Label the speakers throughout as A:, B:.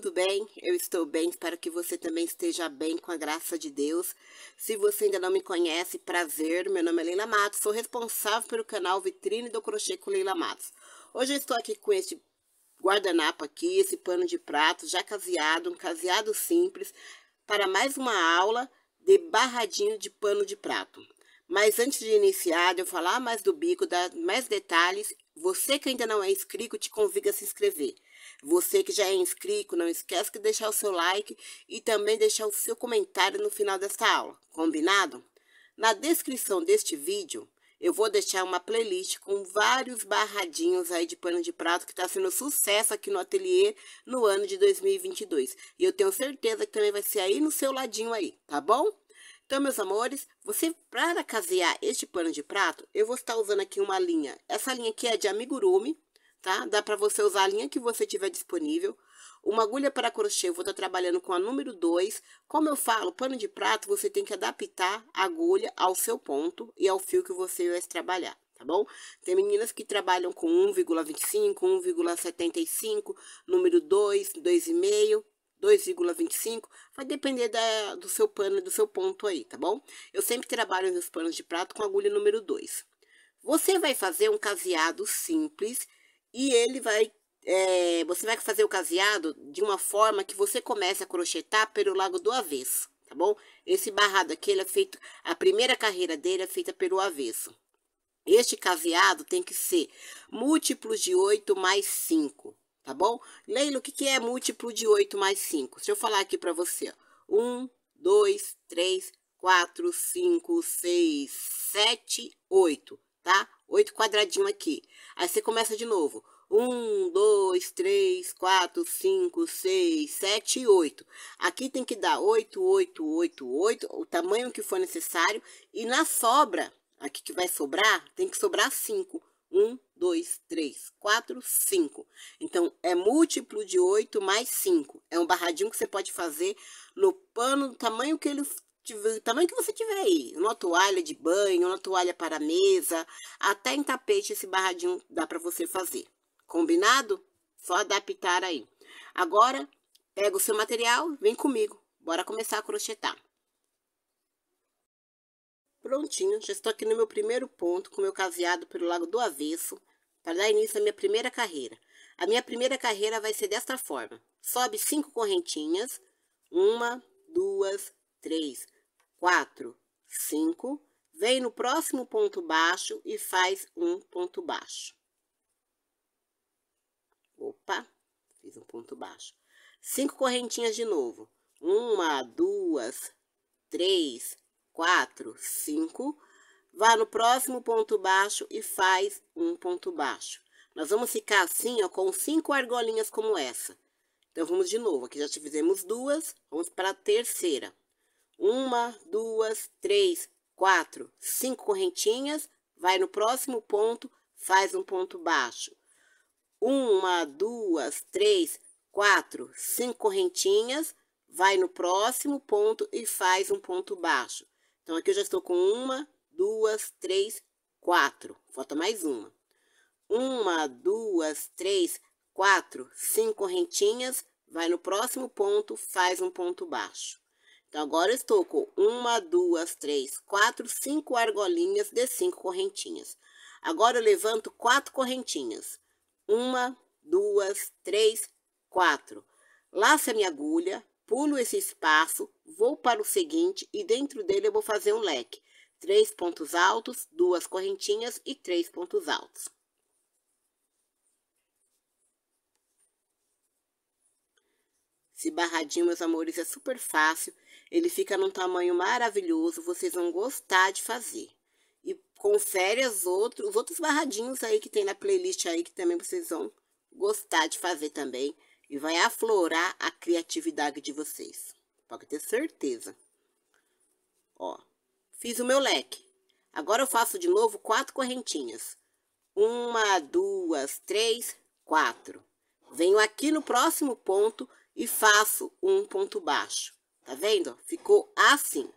A: tudo bem? Eu estou bem, espero que você também esteja bem com a graça de Deus. Se você ainda não me conhece, prazer, meu nome é Leila Matos, sou responsável pelo canal Vitrine do Crochê com Leila Matos. Hoje eu estou aqui com esse guardanapo aqui, esse pano de prato já caseado, um caseado simples, para mais uma aula de barradinho de pano de prato. Mas antes de iniciar, de eu falar mais do bico, dar mais detalhes, você que ainda não é inscrito, te convido a se inscrever. Você que já é inscrito, não esquece de deixar o seu like e também deixar o seu comentário no final desta aula, combinado? Na descrição deste vídeo, eu vou deixar uma playlist com vários barradinhos aí de pano de prato que está sendo sucesso aqui no ateliê no ano de 2022. E eu tenho certeza que também vai ser aí no seu ladinho aí, tá bom? Então, meus amores, você para casear este pano de prato, eu vou estar usando aqui uma linha. Essa linha aqui é de amigurumi, tá? Dá para você usar a linha que você tiver disponível. Uma agulha para crochê, eu vou estar tá trabalhando com a número 2. Como eu falo, pano de prato, você tem que adaptar a agulha ao seu ponto e ao fio que você vai trabalhar, tá bom? Tem meninas que trabalham com 1,25, 1,75, número 2, 2,5, 2,25, vai depender da, do seu pano, do seu ponto aí, tá bom? Eu sempre trabalho nos panos de prato com agulha número 2. Você vai fazer um caseado simples e ele vai... É, você vai fazer o caseado de uma forma que você comece a crochetar pelo lado do avesso, tá bom? Esse barrado aqui, ele é feito... A primeira carreira dele é feita pelo avesso. Este caseado tem que ser múltiplos de 8 mais 5, tá bom? Leila, o que, que é múltiplo de 8 mais 5? Deixa eu falar aqui para você, ó. 1, 2, 3, 4, 5, 6, 7, 8 tá? Oito quadradinho aqui. Aí você começa de novo. Um, dois, três, quatro, cinco, seis, sete e oito. Aqui tem que dar oito, oito, oito, oito, o tamanho que for necessário. E na sobra, aqui que vai sobrar, tem que sobrar cinco. Um, dois, três, quatro, cinco. Então, é múltiplo de oito mais cinco. É um barradinho que você pode fazer no pano do tamanho que ele tiver, o tamanho que você tiver aí, uma toalha de banho, uma toalha para mesa, até em tapete esse barradinho dá para você fazer. Combinado? Só adaptar aí. Agora, pega o seu material, vem comigo. Bora começar a crochetar. Prontinho, já estou aqui no meu primeiro ponto com meu caseado pelo lado do avesso para dar início à minha primeira carreira. A minha primeira carreira vai ser desta forma. Sobe cinco correntinhas. Uma, duas, três quatro, cinco, vem no próximo ponto baixo e faz um ponto baixo. Opa, fiz um ponto baixo. Cinco correntinhas de novo. Uma, duas, três, quatro, cinco. Vá no próximo ponto baixo e faz um ponto baixo. Nós vamos ficar assim, ó, com cinco argolinhas como essa. Então, vamos de novo. Aqui já fizemos duas, vamos para a terceira. Uma, duas, três, quatro, cinco correntinhas, vai no próximo ponto, faz um ponto baixo. Uma, duas, três, quatro, cinco correntinhas, vai no próximo ponto e faz um ponto baixo. Então, aqui eu já estou com uma, duas, três, quatro. Falta mais uma. Uma, duas, três, quatro, cinco correntinhas, vai no próximo ponto, faz um ponto baixo. Então, agora estou com uma, duas, três, quatro, cinco argolinhas de cinco correntinhas. Agora, eu levanto quatro correntinhas. Uma, duas, três, quatro. Laço a minha agulha, pulo esse espaço, vou para o seguinte e dentro dele eu vou fazer um leque. Três pontos altos, duas correntinhas e três pontos altos. Esse barradinho, meus amores, é super fácil. Ele fica num tamanho maravilhoso, vocês vão gostar de fazer. E confere os outros, os outros barradinhos aí que tem na playlist aí, que também vocês vão gostar de fazer também. E vai aflorar a criatividade de vocês. Pode ter certeza. Ó, fiz o meu leque. Agora eu faço de novo quatro correntinhas. Uma, duas, três, quatro. Venho aqui no próximo ponto e faço um ponto baixo. Tá vendo? Ficou assim.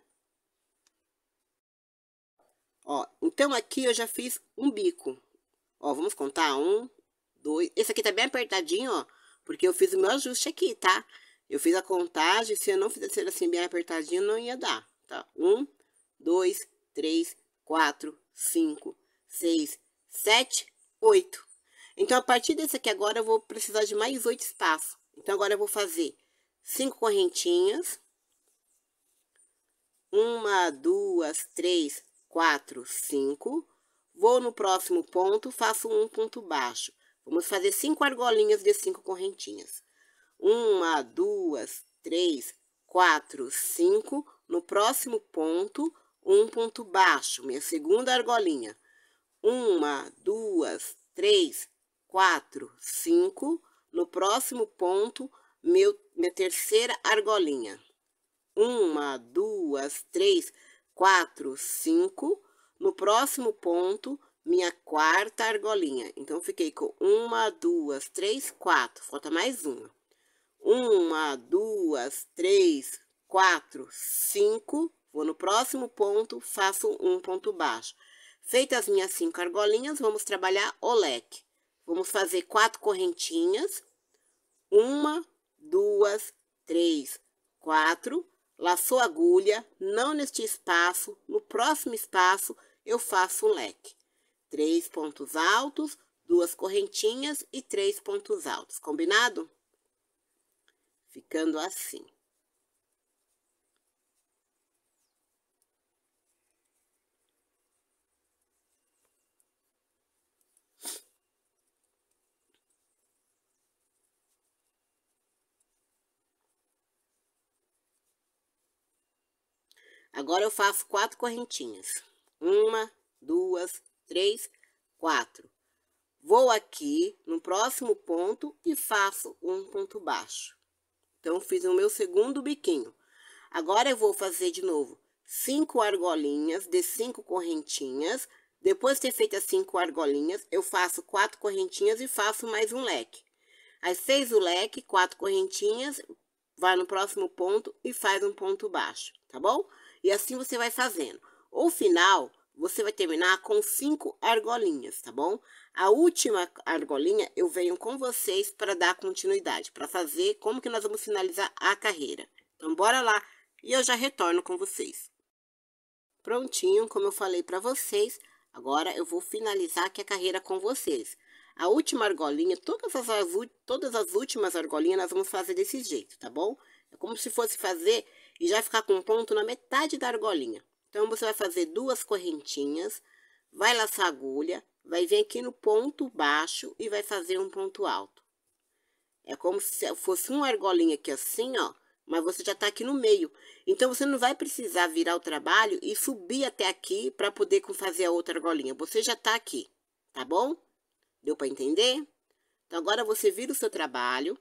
A: Ó, então aqui eu já fiz um bico. Ó, vamos contar um, dois. Esse aqui tá bem apertadinho, ó, porque eu fiz o meu ajuste aqui, tá? Eu fiz a contagem, se eu não fizesse assim bem apertadinho, não ia dar, tá? Um, dois, três, quatro, cinco, seis, sete, oito. Então, a partir desse aqui agora, eu vou precisar de mais oito espaços. Então, agora eu vou fazer cinco correntinhas. Uma, duas, três, quatro, cinco. Vou no próximo ponto, faço um ponto baixo. Vamos fazer cinco argolinhas de cinco correntinhas. Uma, duas, três, quatro, cinco. No próximo ponto, um ponto baixo, minha segunda argolinha. Uma, duas, três, quatro, cinco. No próximo ponto, meu, minha terceira argolinha. Uma, duas, três, quatro, cinco. No próximo ponto, minha quarta argolinha. Então, fiquei com uma, duas, três, quatro. Falta mais uma. Uma, duas, três, quatro, cinco. Vou no próximo ponto, faço um ponto baixo. Feitas as minhas cinco argolinhas, vamos trabalhar o leque. Vamos fazer quatro correntinhas. Uma, duas, três, quatro. Laçou a agulha, não neste espaço, no próximo espaço eu faço um leque. Três pontos altos, duas correntinhas e três pontos altos, combinado? Ficando assim. Agora eu faço quatro correntinhas. Uma, duas, três, quatro. Vou aqui no próximo ponto e faço um ponto baixo. Então, fiz o meu segundo biquinho. Agora, eu vou fazer de novo cinco argolinhas de cinco correntinhas. Depois de ter feito as cinco argolinhas, eu faço quatro correntinhas e faço mais um leque. Aí, fez o leque, quatro correntinhas, vai no próximo ponto e faz um ponto baixo, tá bom? E assim você vai fazendo. O final, você vai terminar com cinco argolinhas, tá bom? A última argolinha eu venho com vocês para dar continuidade, para fazer como que nós vamos finalizar a carreira. Então, bora lá e eu já retorno com vocês. Prontinho, como eu falei para vocês, agora eu vou finalizar aqui a carreira com vocês. A última argolinha, todas as, todas as últimas argolinhas nós vamos fazer desse jeito, tá bom? É como se fosse fazer e já ficar com um ponto na metade da argolinha. Então, você vai fazer duas correntinhas, vai laçar a agulha, vai vir aqui no ponto baixo e vai fazer um ponto alto. É como se fosse uma argolinha aqui assim, ó, mas você já está aqui no meio. Então, você não vai precisar virar o trabalho e subir até aqui para poder fazer a outra argolinha. Você já está aqui, tá bom? Deu para entender? Então, agora você vira o seu trabalho,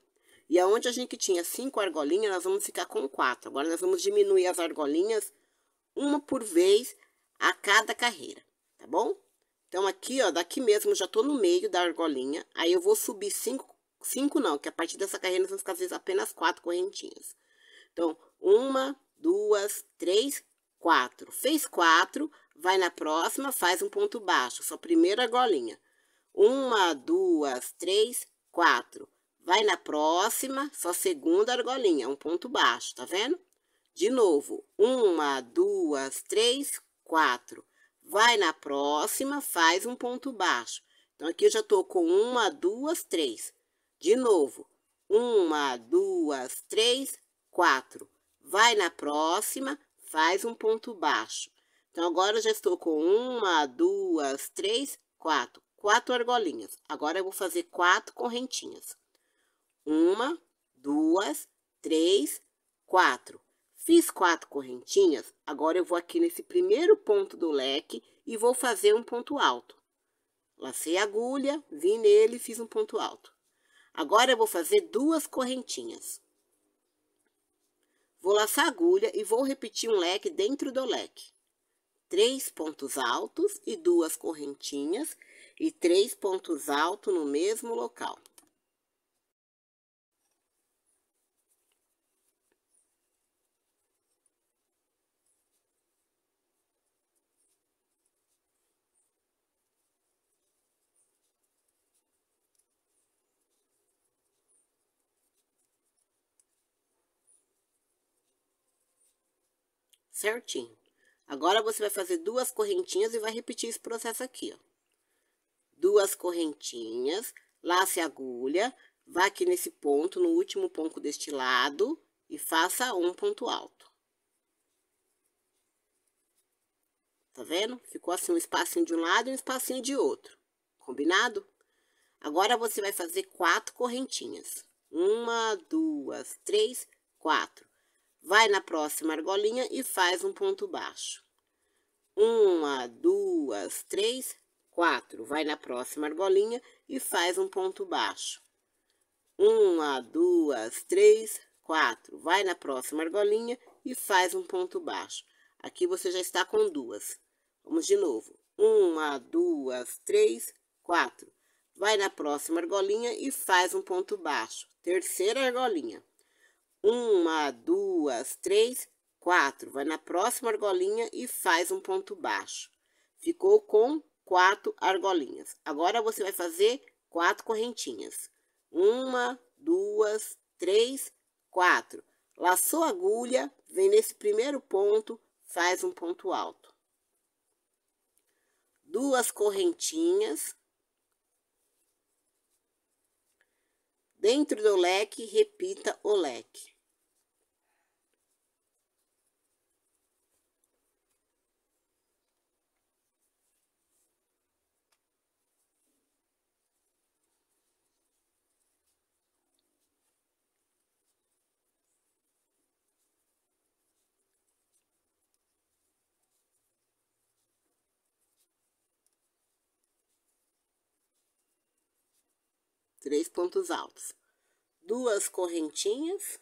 A: e aonde a gente tinha cinco argolinhas, nós vamos ficar com quatro. Agora, nós vamos diminuir as argolinhas uma por vez a cada carreira, tá bom? Então, aqui, ó, daqui mesmo, já tô no meio da argolinha. Aí, eu vou subir cinco, cinco não, que a partir dessa carreira, nós vamos fazer apenas quatro correntinhas. Então, uma, duas, três, quatro. Fez quatro, vai na próxima, faz um ponto baixo, sua primeira argolinha. Uma, duas, três, quatro. Vai na próxima, só segunda argolinha, um ponto baixo, tá vendo? De novo, uma, duas, três, quatro. Vai na próxima, faz um ponto baixo. Então, aqui eu já tô com uma, duas, três. De novo, uma, duas, três, quatro. Vai na próxima, faz um ponto baixo. Então, agora eu já estou com uma, duas, três, quatro. Quatro argolinhas. Agora, eu vou fazer quatro correntinhas. Uma, duas, três, quatro. Fiz quatro correntinhas, agora eu vou aqui nesse primeiro ponto do leque e vou fazer um ponto alto. Lacei a agulha, vim nele e fiz um ponto alto. Agora eu vou fazer duas correntinhas. Vou laçar a agulha e vou repetir um leque dentro do leque. Três pontos altos e duas correntinhas e três pontos altos no mesmo local. certinho. Agora você vai fazer duas correntinhas e vai repetir esse processo aqui, ó. Duas correntinhas, lace a agulha, vá aqui nesse ponto, no último ponto deste lado e faça um ponto alto. Tá vendo? Ficou assim um espacinho de um lado e um espacinho de outro. Combinado? Agora, você vai fazer quatro correntinhas. Uma, duas, três, quatro. Vai na próxima argolinha e faz um ponto baixo. Uma, duas, três, quatro. Vai na próxima argolinha e faz um ponto baixo. Uma, duas, três, quatro. Vai na próxima argolinha e faz um ponto baixo. Aqui você já está com duas. Vamos de novo. Uma, duas, três, quatro. Vai na próxima argolinha e faz um ponto baixo. Terceira argolinha. Uma, duas, três, quatro. Vai na próxima argolinha e faz um ponto baixo. Ficou com quatro argolinhas. Agora, você vai fazer quatro correntinhas. Uma, duas, três, quatro. Laçou a agulha, vem nesse primeiro ponto, faz um ponto alto. Duas correntinhas. Dentro do leque, repita o leque. três pontos altos. Duas correntinhas.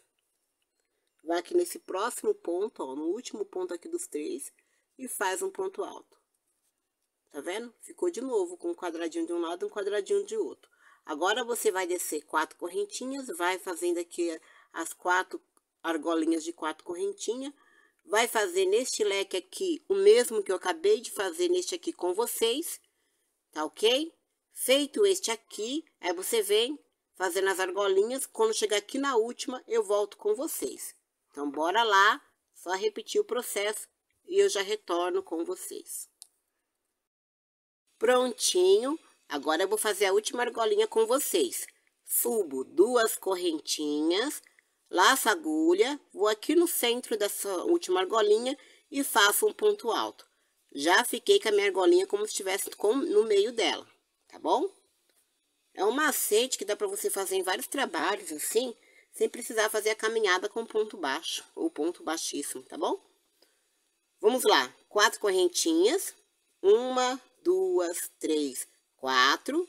A: Vai aqui nesse próximo ponto, ó, no último ponto aqui dos três, e faz um ponto alto. Tá vendo? Ficou de novo com um quadradinho de um lado e um quadradinho de outro. Agora, você vai descer quatro correntinhas, vai fazendo aqui as quatro argolinhas de quatro correntinhas, vai fazer neste leque aqui o mesmo que eu acabei de fazer neste aqui com vocês, tá ok? Feito este aqui, aí você vem fazendo as argolinhas. Quando chegar aqui na última, eu volto com vocês. Então, bora lá, só repetir o processo e eu já retorno com vocês. Prontinho. Agora, eu vou fazer a última argolinha com vocês. Subo duas correntinhas, laço a agulha, vou aqui no centro dessa última argolinha e faço um ponto alto. Já fiquei com a minha argolinha como se estivesse no meio dela tá bom? É um macete que dá para você fazer em vários trabalhos, assim, sem precisar fazer a caminhada com ponto baixo ou ponto baixíssimo, tá bom? Vamos lá, quatro correntinhas, uma, duas, três, quatro,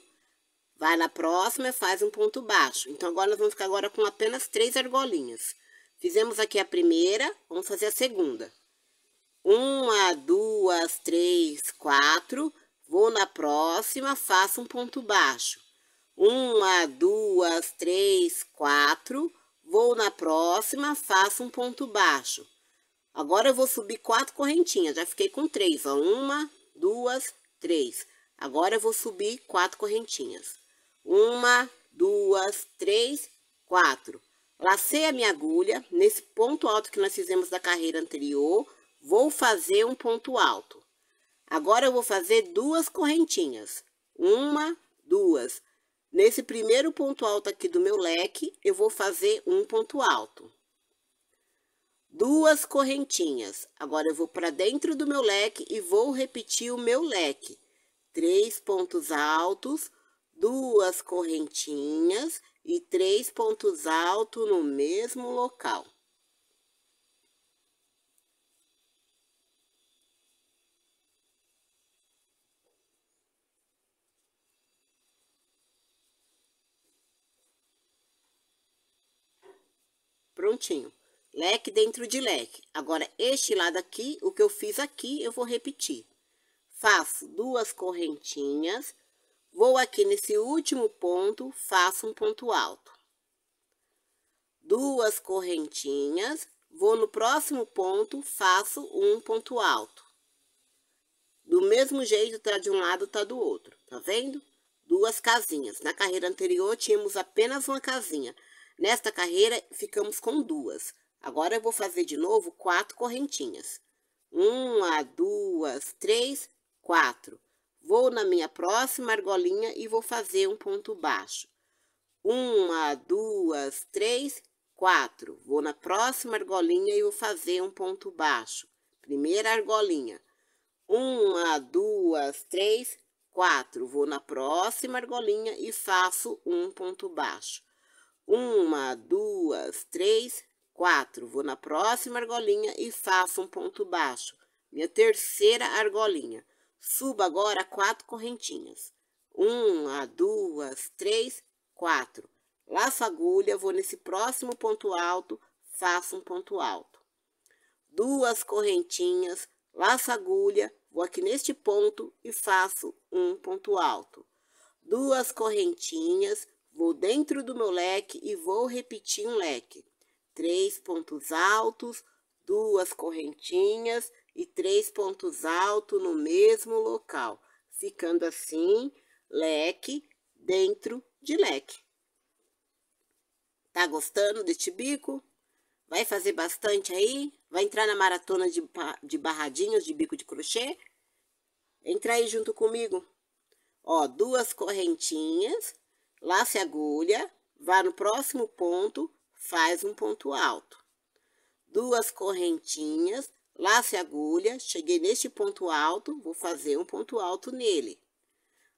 A: vai na próxima e faz um ponto baixo. Então, agora nós vamos ficar agora com apenas três argolinhas. Fizemos aqui a primeira, vamos fazer a segunda. Uma, duas, três, quatro, Vou na próxima, faço um ponto baixo. Uma, duas, três, quatro. Vou na próxima, faço um ponto baixo. Agora, eu vou subir quatro correntinhas. Já fiquei com três, ó. Uma, duas, três. Agora, eu vou subir quatro correntinhas. Uma, duas, três, quatro. Lacei a minha agulha. Nesse ponto alto que nós fizemos da carreira anterior, vou fazer um ponto alto. Agora eu vou fazer duas correntinhas. Uma, duas. Nesse primeiro ponto alto aqui do meu leque, eu vou fazer um ponto alto. Duas correntinhas. Agora eu vou para dentro do meu leque e vou repetir o meu leque. Três pontos altos, duas correntinhas e três pontos altos no mesmo local. Prontinho. Leque dentro de leque. Agora, este lado aqui, o que eu fiz aqui, eu vou repetir. Faço duas correntinhas. Vou aqui nesse último ponto, faço um ponto alto. Duas correntinhas. Vou no próximo ponto, faço um ponto alto. Do mesmo jeito, tá de um lado, tá do outro. Tá vendo? Duas casinhas. Na carreira anterior, tínhamos apenas uma casinha. Nesta carreira, ficamos com duas. Agora, eu vou fazer de novo quatro correntinhas. Uma, duas, três, quatro. Vou na minha próxima argolinha e vou fazer um ponto baixo. Uma, duas, três, quatro. Vou na próxima argolinha e vou fazer um ponto baixo. Primeira argolinha. Uma, duas, três, quatro. Vou na próxima argolinha e faço um ponto baixo. Uma, duas, três, quatro. Vou na próxima argolinha e faço um ponto baixo. Minha terceira argolinha. Subo agora quatro correntinhas. Uma, duas, três, quatro. Laço agulha, vou nesse próximo ponto alto, faço um ponto alto. Duas correntinhas, laço agulha, vou aqui neste ponto e faço um ponto alto. Duas correntinhas, Vou dentro do meu leque e vou repetir um leque. Três pontos altos, duas correntinhas e três pontos altos no mesmo local. Ficando assim, leque dentro de leque. Tá gostando deste bico? Vai fazer bastante aí? Vai entrar na maratona de, de barradinhos de bico de crochê? Entra aí junto comigo. Ó, duas correntinhas lace a agulha, vá no próximo ponto, faz um ponto alto. Duas correntinhas, lace a agulha, cheguei neste ponto alto, vou fazer um ponto alto nele.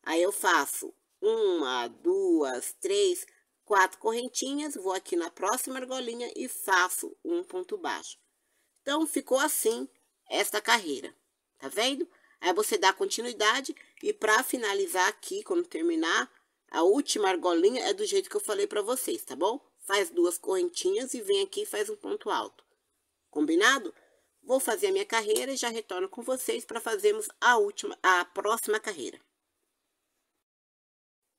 A: Aí, eu faço uma, duas, três, quatro correntinhas, vou aqui na próxima argolinha e faço um ponto baixo. Então, ficou assim esta carreira, tá vendo? Aí, você dá continuidade e para finalizar aqui, quando terminar, a última argolinha é do jeito que eu falei para vocês, tá bom? Faz duas correntinhas e vem aqui e faz um ponto alto. Combinado? Vou fazer a minha carreira e já retorno com vocês para fazermos a última, a próxima carreira.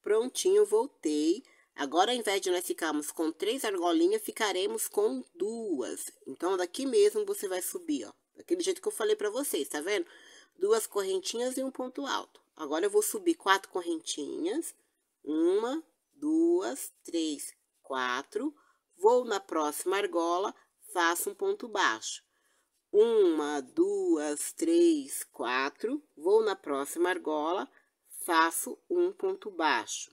A: Prontinho, voltei. Agora, ao invés de nós ficarmos com três argolinhas, ficaremos com duas. Então, daqui mesmo, você vai subir, ó. Daquele jeito que eu falei para vocês, tá vendo? Duas correntinhas e um ponto alto. Agora, eu vou subir quatro correntinhas uma, duas, três, quatro. Vou na próxima argola, faço um ponto baixo. Uma, duas, três, quatro. Vou na próxima argola, faço um ponto baixo.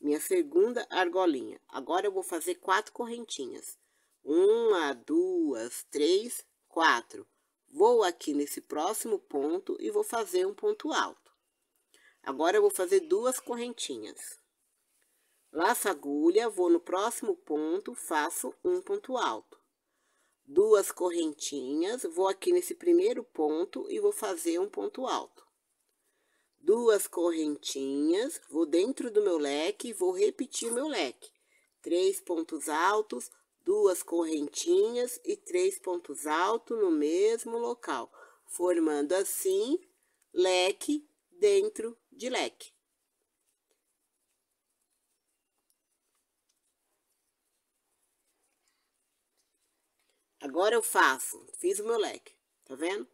A: Minha segunda argolinha. Agora, eu vou fazer quatro correntinhas. Uma, duas, três, quatro. Vou aqui nesse próximo ponto e vou fazer um ponto alto. Agora eu vou fazer duas correntinhas. Laço agulha, vou no próximo ponto, faço um ponto alto. Duas correntinhas, vou aqui nesse primeiro ponto e vou fazer um ponto alto. Duas correntinhas, vou dentro do meu leque e vou repetir o meu leque. Três pontos altos, duas correntinhas e três pontos altos no mesmo local, formando assim leque dentro de leque. Agora eu faço, fiz o meu leque, tá vendo?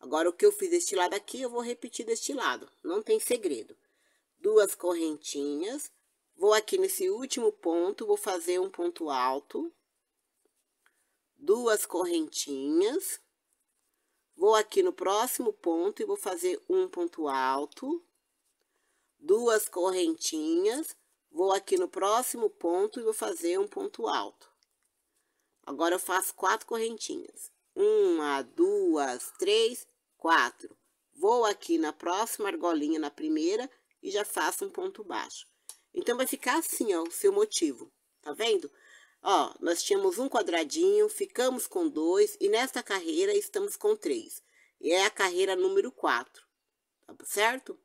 A: Agora, o que eu fiz deste lado aqui, eu vou repetir deste lado, não tem segredo. Duas correntinhas, vou aqui nesse último ponto, vou fazer um ponto alto. Duas correntinhas. Vou aqui no próximo ponto e vou fazer um ponto alto, duas correntinhas, vou aqui no próximo ponto e vou fazer um ponto alto. Agora, eu faço quatro correntinhas. Uma, duas, três, quatro. Vou aqui na próxima argolinha, na primeira, e já faço um ponto baixo. Então, vai ficar assim, ó, o seu motivo, tá vendo? Ó, nós tínhamos um quadradinho, ficamos com dois e nesta carreira estamos com três. E é a carreira número 4, tá certo?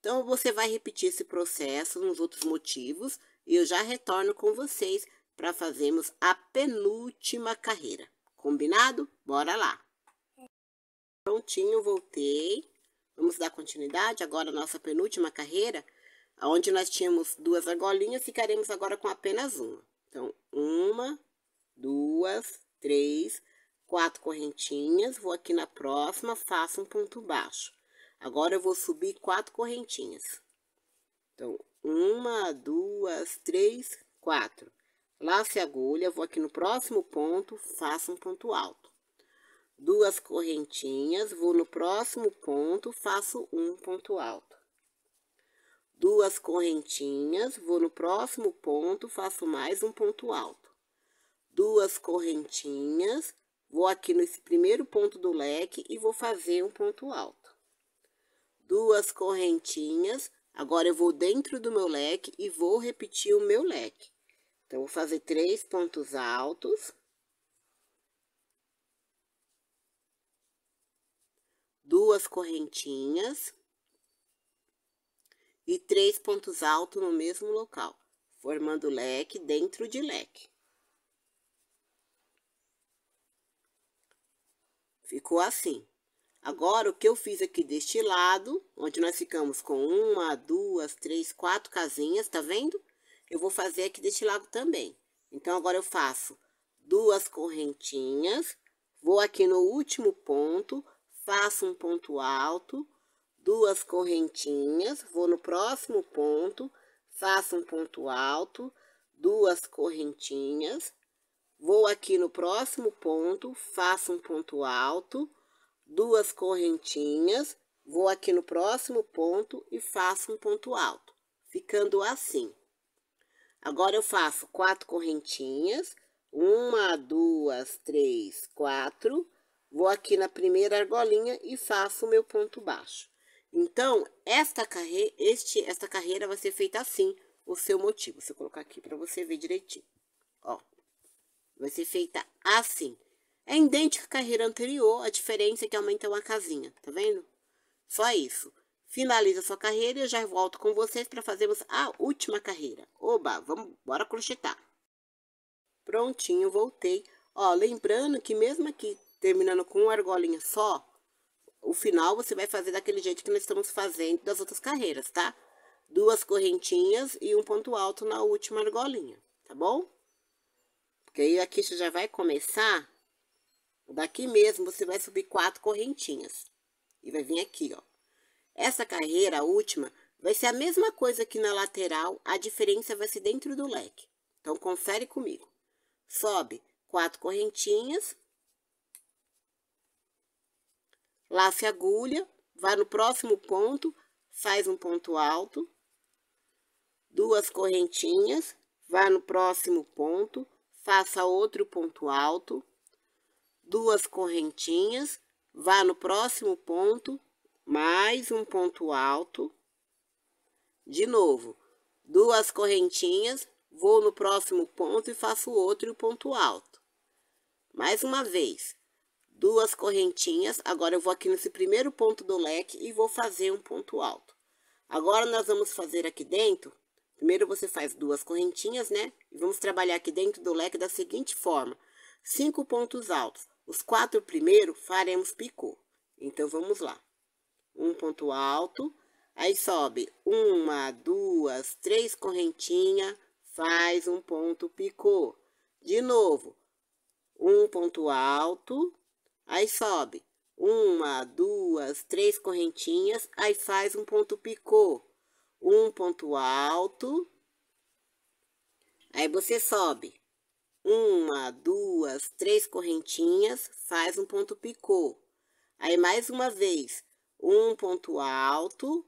A: Então, você vai repetir esse processo nos outros motivos e eu já retorno com vocês para fazermos a penúltima carreira. Combinado? Bora lá! Prontinho, voltei. Vamos dar continuidade agora nossa penúltima carreira, onde nós tínhamos duas argolinhas, ficaremos agora com apenas uma. Então, uma, duas, três, quatro correntinhas. Vou aqui na próxima, faço um ponto baixo. Agora, eu vou subir quatro correntinhas. Então, uma, duas, três, quatro. Lace a agulha, vou aqui no próximo ponto, faço um ponto alto. Duas correntinhas, vou no próximo ponto, faço um ponto alto duas correntinhas, vou no próximo ponto, faço mais um ponto alto. Duas correntinhas, vou aqui nesse primeiro ponto do leque e vou fazer um ponto alto. Duas correntinhas, agora eu vou dentro do meu leque e vou repetir o meu leque. Então, vou fazer três pontos altos. Duas correntinhas e três pontos altos no mesmo local, formando leque dentro de leque. Ficou assim. Agora, o que eu fiz aqui deste lado, onde nós ficamos com uma, duas, três, quatro casinhas, tá vendo? Eu vou fazer aqui deste lado também. Então, agora eu faço duas correntinhas, vou aqui no último ponto, faço um ponto alto, duas correntinhas, vou no próximo ponto, faço um ponto alto, duas correntinhas, vou aqui no próximo ponto, faço um ponto alto, duas correntinhas, vou aqui no próximo ponto e faço um ponto alto, ficando assim. Agora, eu faço quatro correntinhas, uma, duas, três, quatro, vou aqui na primeira argolinha e faço o meu ponto baixo. Então, esta carreira, este, esta carreira vai ser feita assim, o seu motivo. Se eu colocar aqui para você ver direitinho. Ó, vai ser feita assim. É idêntica à carreira anterior, a diferença é que aumenta uma casinha, tá vendo? Só isso. Finaliza sua carreira e eu já volto com vocês para fazermos a última carreira. Oba, vamos, bora crochetar. Prontinho, voltei. Ó, lembrando que mesmo aqui terminando com uma argolinha só, o final você vai fazer daquele jeito que nós estamos fazendo das outras carreiras, tá? Duas correntinhas e um ponto alto na última argolinha, tá bom? Porque aí aqui você já vai começar, daqui mesmo você vai subir quatro correntinhas. E vai vir aqui, ó. Essa carreira, a última, vai ser a mesma coisa que na lateral, a diferença vai ser dentro do leque. Então, confere comigo. Sobe quatro correntinhas, lace agulha, vai no próximo ponto, faz um ponto alto, duas correntinhas, vá no próximo ponto, faça outro ponto alto, duas correntinhas, vá no próximo ponto, mais um ponto alto, de novo, duas correntinhas, vou no próximo ponto e faço outro ponto alto. Mais uma vez, duas correntinhas. Agora, eu vou aqui nesse primeiro ponto do leque e vou fazer um ponto alto. Agora, nós vamos fazer aqui dentro, primeiro você faz duas correntinhas, né? E vamos trabalhar aqui dentro do leque da seguinte forma. Cinco pontos altos. Os quatro primeiros faremos picô. Então, vamos lá. Um ponto alto, aí sobe uma, duas, três correntinhas, faz um ponto picô. De novo, um ponto alto, Aí sobe uma, duas, três correntinhas, aí faz um ponto picô, um ponto alto. Aí você sobe uma, duas, três correntinhas, faz um ponto picô. Aí mais uma vez, um ponto alto,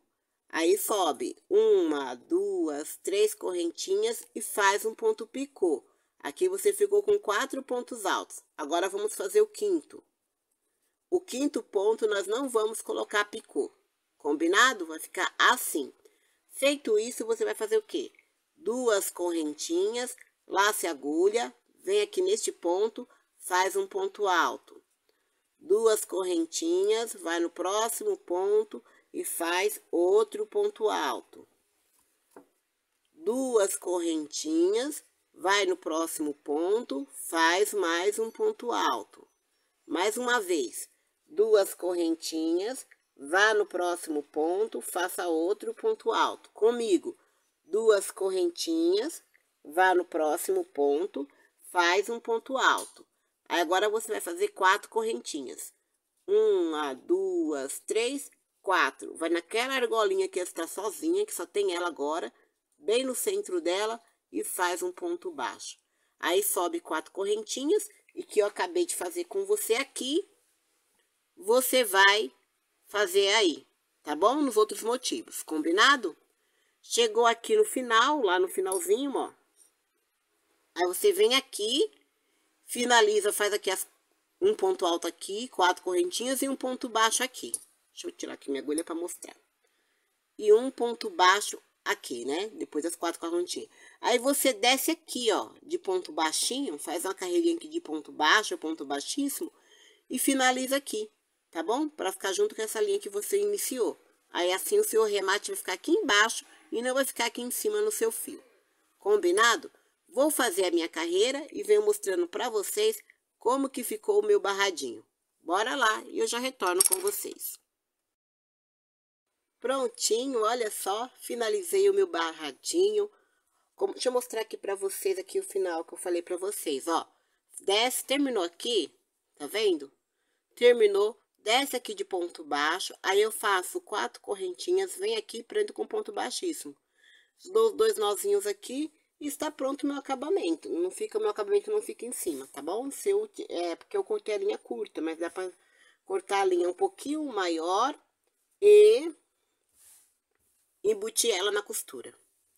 A: aí sobe uma, duas, três correntinhas e faz um ponto picô. Aqui você ficou com quatro pontos altos. Agora vamos fazer o quinto. O quinto ponto, nós não vamos colocar picô. Combinado? Vai ficar assim. Feito isso, você vai fazer o quê? Duas correntinhas, lace a agulha, vem aqui neste ponto, faz um ponto alto. Duas correntinhas, vai no próximo ponto e faz outro ponto alto. Duas correntinhas, vai no próximo ponto, faz mais um ponto alto. Mais uma vez duas correntinhas, vá no próximo ponto, faça outro ponto alto. Comigo, duas correntinhas, vá no próximo ponto, faz um ponto alto. Aí, agora, você vai fazer quatro correntinhas. Uma, duas, três, quatro. Vai naquela argolinha que está sozinha, que só tem ela agora, bem no centro dela, e faz um ponto baixo. Aí, sobe quatro correntinhas, e que eu acabei de fazer com você aqui, você vai fazer aí, tá bom? Nos outros motivos, combinado? Chegou aqui no final, lá no finalzinho, ó. Aí você vem aqui, finaliza, faz aqui as, um ponto alto aqui, quatro correntinhas e um ponto baixo aqui. Deixa eu tirar aqui minha agulha para mostrar. E um ponto baixo aqui, né? Depois das quatro correntinhas. Aí você desce aqui, ó, de ponto baixinho, faz uma carreirinha aqui de ponto baixo, ponto baixíssimo, e finaliza aqui tá bom? Para ficar junto com essa linha que você iniciou. Aí assim o seu remate vai ficar aqui embaixo e não vai ficar aqui em cima no seu fio. Combinado? Vou fazer a minha carreira e venho mostrando para vocês como que ficou o meu barradinho. Bora lá e eu já retorno com vocês. Prontinho, olha só, finalizei o meu barradinho. Como, deixa eu mostrar aqui para vocês aqui o final que eu falei para vocês, ó. Desce, terminou aqui, tá vendo? Terminou desce aqui de ponto baixo, aí eu faço quatro correntinhas, venho aqui e prendo com ponto baixíssimo. Dou dois nozinhos aqui e está pronto o meu acabamento. Não fica, o meu acabamento não fica em cima, tá bom? Se eu, é, porque eu cortei a linha curta, mas dá para cortar a linha um pouquinho maior e embutir ela na costura,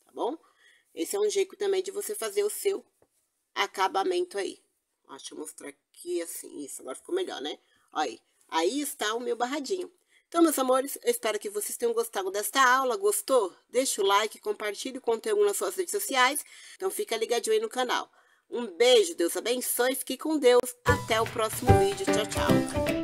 A: tá bom? Esse é um jeito também de você fazer o seu acabamento aí. deixa eu mostrar aqui, assim, isso, agora ficou melhor, né? Olha. aí. Aí está o meu barradinho. Então, meus amores, eu espero que vocês tenham gostado desta aula. Gostou? Deixa o like, compartilhe o conteúdo nas suas redes sociais. Então, fica ligadinho aí no canal. Um beijo, Deus abençoe, fique com Deus. Até o próximo vídeo. Tchau, tchau.